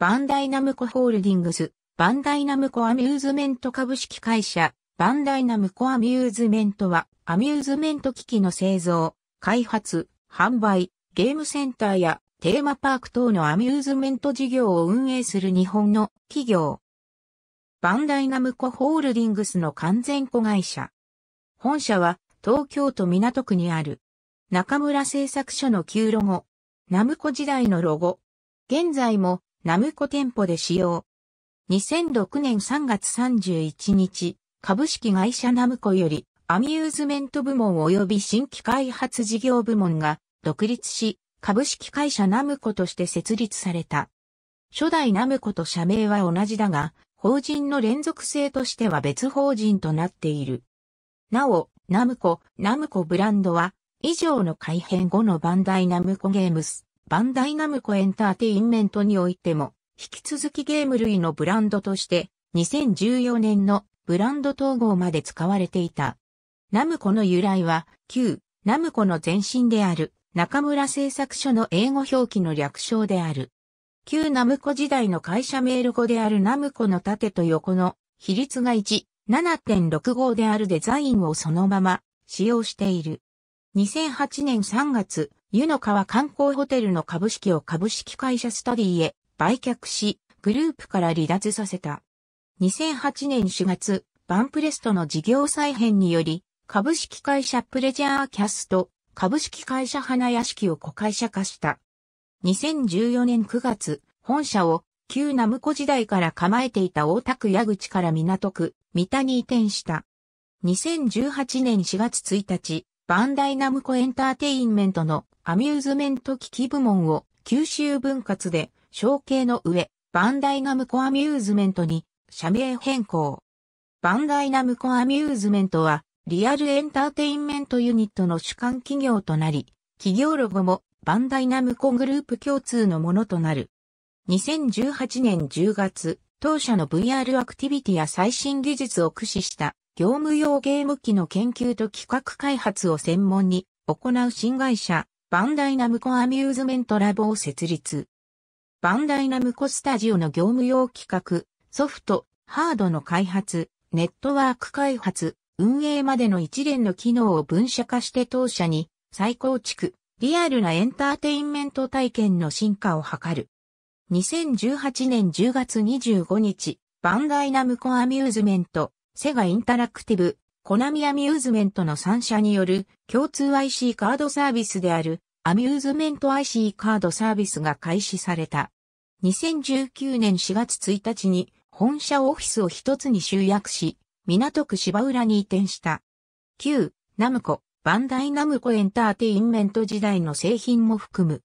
バンダイナムコホールディングス、バンダイナムコアミューズメント株式会社、バンダイナムコアミューズメントは、アミューズメント機器の製造、開発、販売、ゲームセンターやテーマパーク等のアミューズメント事業を運営する日本の企業。バンダイナムコホールディングスの完全子会社。本社は東京都港区にある中村製作所の旧ロゴ、ナムコ時代のロゴ。現在もナムコ店舗で使用。2006年3月31日、株式会社ナムコよりアミューズメント部門及び新規開発事業部門が独立し、株式会社ナムコとして設立された。初代ナムコと社名は同じだが、法人の連続性としては別法人となっている。なお、ナムコ、ナムコブランドは、以上の改編後のバンダイナムコゲームス、バンダイナムコエンターテインメントにおいても、引き続きゲーム類のブランドとして、2014年のブランド統合まで使われていた。ナムコの由来は、旧、ナムコの前身である、中村製作所の英語表記の略称である。旧ナムコ時代の会社メール語であるナムコの縦と横の比率が1、7.65であるデザインをそのまま使用している。2008年3月、湯の川観光ホテルの株式を株式会社スタディへ売却し、グループから離脱させた。2008年4月、バンプレストの事業再編により、株式会社プレジャーキャスト、株式会社花屋敷を子会社化した。2014年9月、本社を旧ナムコ時代から構えていた大田区矢口から港区、三田に移転した。2018年4月1日、バンダイナムコエンターテインメントのアミューズメント機器部門を九州分割で承継の上、バンダイナムコアミューズメントに社名変更。バンダイナムコアミューズメントはリアルエンターテインメントユニットの主管企業となり、企業ロゴもバンダイナムコグループ共通のものとなる。2018年10月、当社の VR アクティビティや最新技術を駆使した業務用ゲーム機の研究と企画開発を専門に行う新会社、バンダイナムコアミューズメントラボを設立。バンダイナムコスタジオの業務用企画、ソフト、ハードの開発、ネットワーク開発、運営までの一連の機能を分社化して当社に再構築、リアルなエンターテインメント体験の進化を図る。2018年10月25日、バンダイナムコアミューズメント、セガインタラクティブ、コナミアミューズメントの3社による共通 IC カードサービスであるアミューズメント IC カードサービスが開始された。2019年4月1日に本社オフィスを一つに集約し、港区芝浦に移転した。旧、ナムコ、バンダイナムコエンターテインメント時代の製品も含む。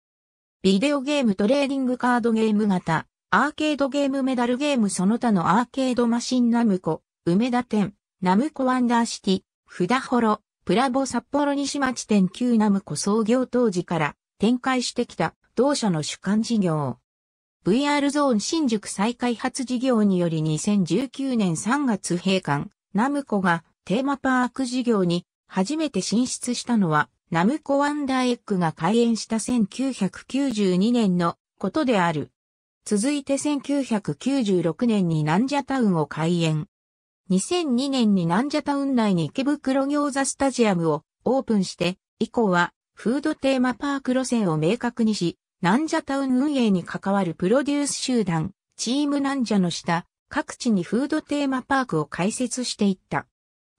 ビデオゲームトレーディングカードゲーム型、アーケードゲームメダルゲームその他のアーケードマシンナムコ、梅田店、ナムコワンダーシティ、札幌、プラボ札幌西町店旧ナムコ創業当時から展開してきた同社の主管事業。VR ゾーン新宿再開発事業により2019年3月閉館、ナムコがテーマパーク事業に初めて進出したのはナムコワンダーエッグが開園した1992年のことである。続いて1996年にナンジャタウンを開園。2002年にナンジャタウン内に池袋餃子スタジアムをオープンして、以降はフードテーマパーク路線を明確にし、ナンジャタウン運営に関わるプロデュース集団、チームナンジャの下、各地にフードテーマパークを開設していった。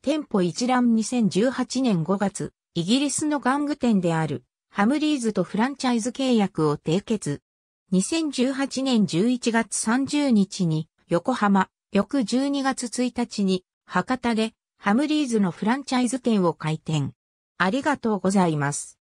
店舗一覧2018年5月、イギリスの玩具店である、ハムリーズとフランチャイズ契約を締結。2018年11月30日に、横浜、翌12月1日に博多でハムリーズのフランチャイズ店を開店。ありがとうございます。